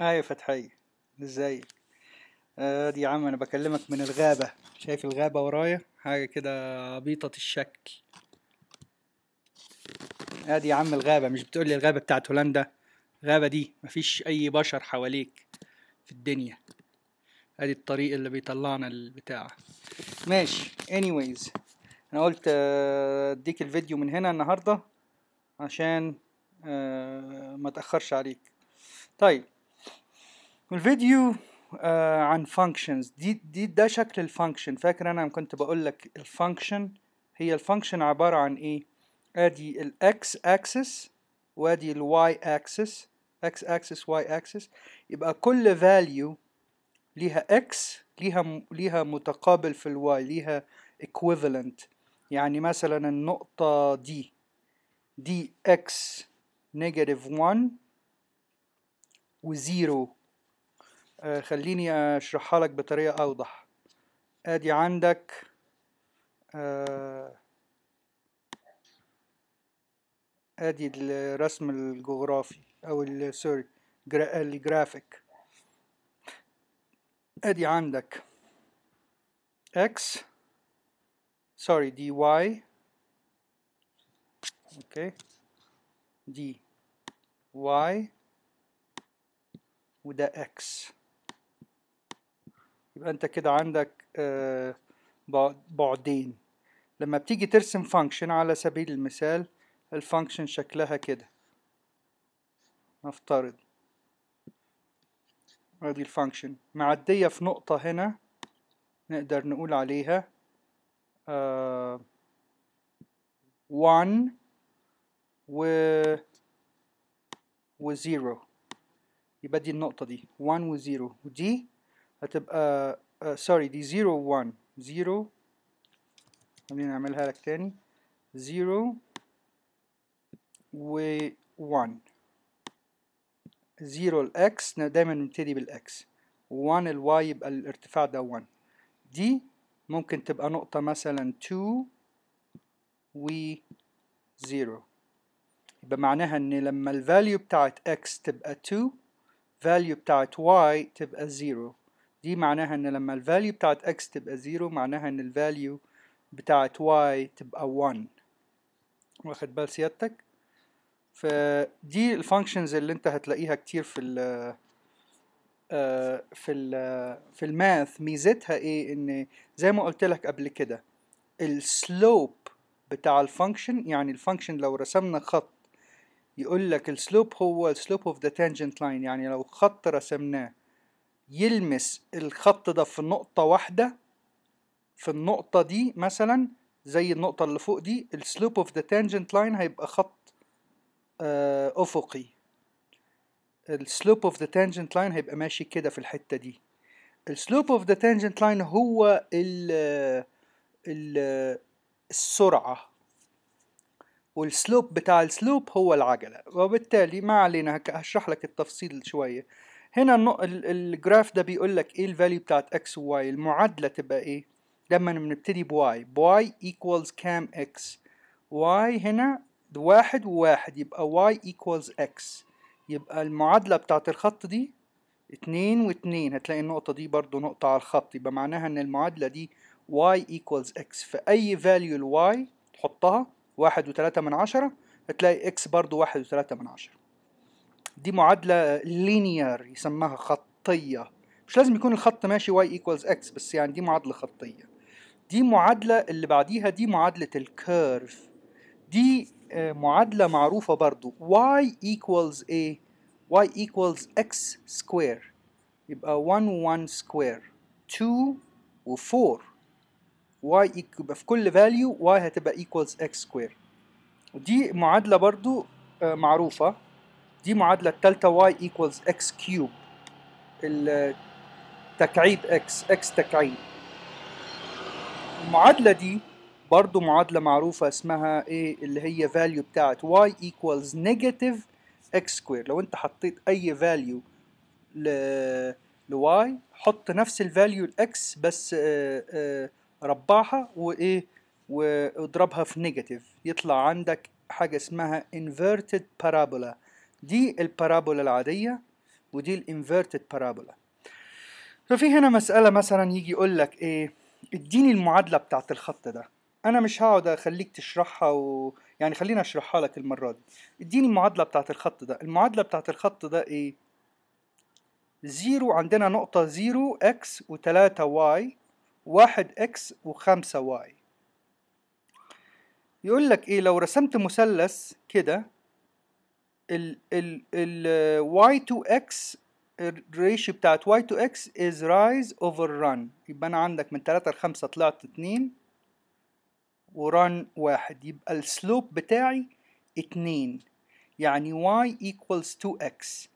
ايوه فتحية ازيك آه يا عم انا بكلمك من الغابة شايف الغابة ورايا حاجة كده عبيطة الشك ادي آه، يا عم الغابة مش بتقولي الغابة بتاعت هولندا الغابة دي مفيش اي بشر حواليك في الدنيا ادي الطريق اللي بيطلعنا البتاع ماشي anyways انا قلت آه، اديك الفيديو من هنا النهاردة عشان آه، ما تأخرش عليك طيب الفيديو آه عن فانكشنز دي دي ده شكل الفانكشن فاكر انا كنت بقول لك الفانكشن هي الفانكشن عباره عن ايه ادي الاكس اكسس وادي الواي اكسس اكس اكسس واي اكسس يبقى كل فاليو ليها اكس ليها ليها متقابل في الواي ليها equivalent يعني مثلا النقطة دي دي x negative 1 و 0 آه، خليني اشرحها لك بطريقه اوضح ادي عندك آه، ادي الرسم الجغرافي او سوري الجرافيك ادي عندك اكس سوري دي واي اوكي دي واي وده اكس يبقى انت كده عندك آه، بعدين لما بتيجي ترسم فانكشن على سبيل المثال الفانكشن شكلها كده نفترض ادي الفانكشن معدية في نقطة هنا نقدر نقول عليها 1 آه، و و 0 يبقى دي النقطة دي 1 و 0 ودي هتبقى سوري آه، دي زيرو وان زيرو خلينا نعملها لك تاني زيرو و وان زيرو الاكس دايما نبتدي بالاكس وان الواي يبقى الارتفاع ده وان دي ممكن تبقى نقطة مثلا تو و زيرو يبقى معناها ان لما الفاليو بتاعت x تبقى 2 فاليو بتاعت y تبقى 0 دي معناها ان لما الفاليو بتاعت x تبقى 0 معناها ان الفاليو بتاعت y تبقى 1 واخد بال سيادتك فدي الفانكشنز اللي انت هتلاقيها كتير في الـ آه، في الـ في الماث ميزتها ايه ان زي ما قلت لك قبل كده السلوب بتاع الفانكشن يعني الفانكشن لو رسمنا خط يقول لك السلوب هو السلوب اوف ذا تانجنت لاين يعني لو خط رسمناه يلمس الخط ده في نقطة واحدة في النقطة دي مثلا زي النقطة اللي فوق دي السلوب اوف ذا تانجنت لاين هيبقى خط آه، أفقي افقي السلوب اوف ذا تانجنت لاين هيبقى ماشي كده في الحتة دي السلوب اوف ذا تانجنت لاين هو الـ الـ السرعة والسلوب بتاع السلوب هو العجلة وبالتالي ما علينا هشرح لك التفصيل شوية هنا الجراف ده بيقول لك ايه الفاليو بتاعت اكس وواي المعادله تبقى ايه لما بنبتدي بواي بواي ايكوالز كام اكس واي هنا واحد وواحد يبقى واي ايكوالز اكس يبقى المعادله بتاعت الخط دي اتنين واتنين هتلاقي النقطه دي برضو نقطه على الخط يبقى معناها ان المعادله دي y ايكوالز x في أي value ال y تحطها واحد وتلاتة من عشرة هتلاقي x برضو واحد وتلاتة من عشرة دي معادلة لينير يسمها خطية مش لازم يكون الخط ماشي y equals x بس يعني دي معادلة خطية دي معادلة اللي بعديها دي معادلة الكيرف دي آه، معادلة معروفة برضو y equals a y equals x square يبقى 1 و 1 square 2 و 4 y يبقى في كل value y هتبقى equals x square ودي معادلة برضو آه، معروفة دي معادلة التالتة y equals x كيوب تكعيب x x تكعيب المعادلة دي برضو معادلة معروفة اسمها ايه اللي هي value بتاعت y equals negative x square لو انت حطيت اي value ل y حط نفس الفاليو x بس آآ آه، آآ آه، ربعها وايه واضربها في نيجاتيف يطلع عندك حاجه اسمها inverted parabola دي البارابولا العادية ودي الانفيرتد بارابولا ففي هنا مسألة مثلا يجي يقول لك ايه اديني المعادلة بتاعت الخط ده انا مش هقعد اخليك تشرحها و... يعني خليني اشرحها لك المرة دي اديني المعادلة بتاعت الخط ده المعادلة بتاعت الخط ده ايه زيرو عندنا نقطة زيرو اكس وتلاتة واي واحد اكس وخمسة واي يقول لك ايه لو رسمت مثلث كده ال ال ال y to x الريشيو بتاعت y to x is rise over run يبقى انا عندك من تلاتة لخمسة 5 طلعت 2 وران واحد يبقى السلوب بتاعي اتنين يعني y equals 2x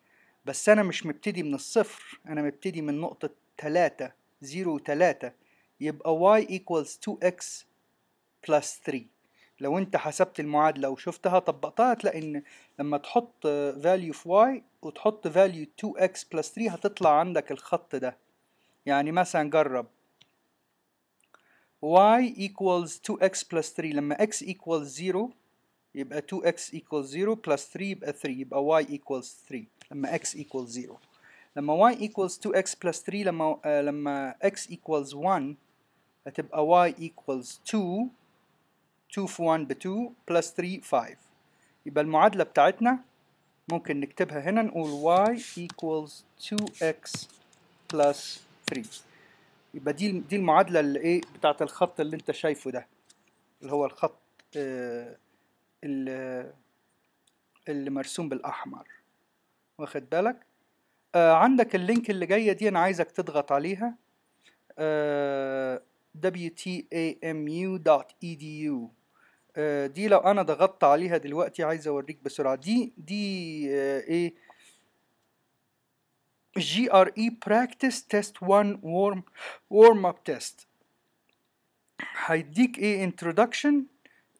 بس انا مش مبتدي من الصفر انا مبتدي من نقطة تلاتة زيرو تلاتة يبقى y equals 2x plus 3 لو انت حسبت المعادله وشفتها طبقتها هتلاقي ان لما تحط value في y وتحط value 2x plus 3 هتطلع عندك الخط ده يعني مثلا جرب y equals 2x plus 3 لما x equals 0 يبقى 2x equals 0 plus 3 يبقى 3 يبقى y equals 3 لما x equals 0 لما y equals 2x plus 3 لما آه لما x equals 1 هتبقى y equals 2 2 في 1 ب 2 بلس 3 5 يبقى المعادلة بتاعتنا ممكن نكتبها هنا نقول y equals 2x plus 3 يبقى دي دي المعادلة اللي ايه بتاعت الخط اللي انت شايفه ده اللي هو الخط آه اللي, اللي مرسوم بالأحمر واخد بالك آه عندك اللينك اللي جاية دي أنا عايزك تضغط عليها آه wtamu.edu آه، دي لو انا ضغطت عليها دلوقتي عايز اوريك بسرعه دي دي آه، ايه جي ار اي براكتس تيست 1 وورم وورم اب تيست هيديك ايه انترودكشن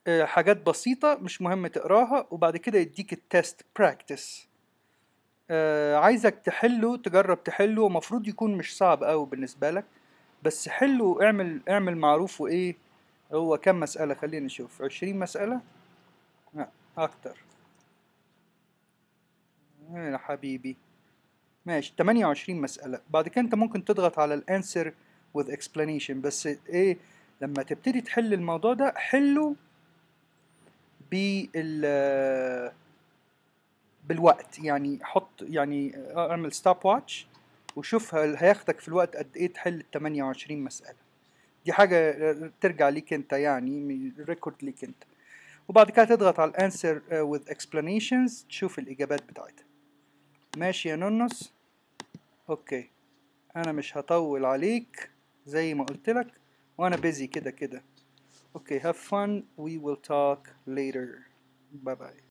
آه، حاجات بسيطة مش مهم تقراها وبعد كده يديك التست براكتس عايزك تحله تجرب تحله المفروض يكون مش صعب قوي بالنسبة لك بس حله اعمل اعمل معروف وايه هو كم مسألة خلينا نشوف عشرين مسألة لا أكتر يا حبيبي ماشي 28 مسألة بعد كده أنت ممكن تضغط على الأنسر with explanation بس إيه لما تبتدي تحل الموضوع ده حله بال بالوقت يعني حط يعني اعمل ستوب واتش وشوف هياخدك في الوقت قد ايه تحل ال 28 مسألة دي حاجه ترجع ليك انت يعني ريكورد ليك انت وبعد كده تضغط على الانسر آه، with explanations تشوف الاجابات بتاعتها ماشي يا نونس اوكي انا مش هطول عليك زي ما قلت لك وانا بيزي كده كده اوكي هاف فان وي ويل توك later باي باي